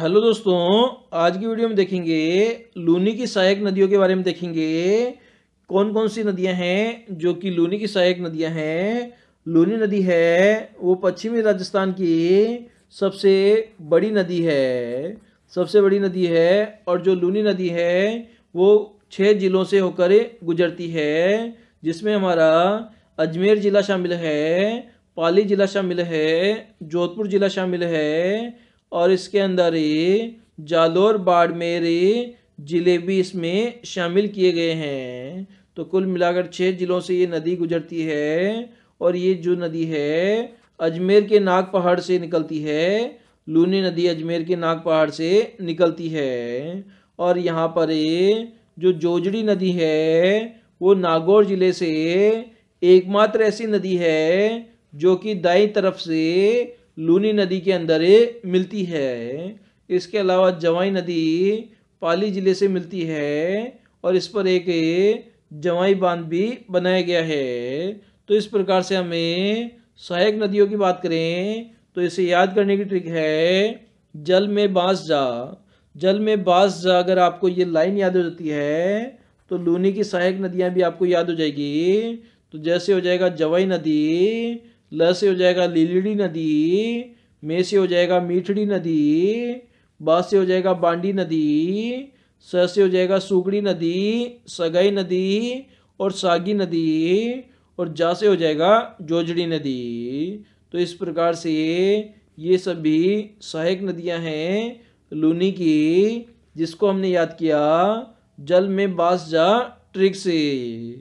hello दोस्तों आज की वीडियो में देखेंगे लूनी की सहायक नदियों के बारे में देखेंगे कौन कौन सी नदियां हैं जो कि लूनी की सहायक नदियां हैं लूनी नदी है वो पश्चिमी राजस्थान की सबसे बड़ी नदी है सबसे बड़ी नदी है और जो लूनी नदी है वो छः जिलों से होकर गुजरती है जिसमें हमारा अजमेर ज़िला शामिल है पाली ज़िला शामिल है जोधपुर ज़िला शामिल है और इसके अंदर जालोर बाड़मेर ज़िले भी इसमें शामिल किए गए हैं तो कुल मिलाकर छः ज़िलों से ये नदी गुजरती है और ये जो नदी है अजमेर के नाग पहाड़ से निकलती है लूनी नदी अजमेर के नाग पहाड़ से निकलती है और यहाँ पर ये जो जोजड़ी नदी है वो नागौर ज़िले से एकमात्र ऐसी नदी है जो कि दाई तरफ से लूनी नदी के अंदर मिलती है इसके अलावा जवाई नदी पाली ज़िले से मिलती है और इस पर एक जवाई बांध भी बनाया गया है तो इस प्रकार से हमें सहायक नदियों की बात करें तो इसे याद करने की ट्रिक है जल में बांस जा जल में बांस जा अगर आपको ये लाइन याद हो जाती है तो लूनी की सहायक नदियाँ भी आपको याद हो जाएगी तो जैसे हो जाएगा जवाई नदी ल से हो जाएगा लीलड़ी नदी मे से हो जाएगा मीठड़ी नदी ब से हो जाएगा बांडी नदी स से हो जाएगा सुगड़ी नदी सगाई नदी और सागी नदी और जा से हो जाएगा जोजड़ी नदी तो इस प्रकार से ये सभी सहायक नदियां हैं लूनी की जिसको हमने याद किया जल में बास जा ट्रिक से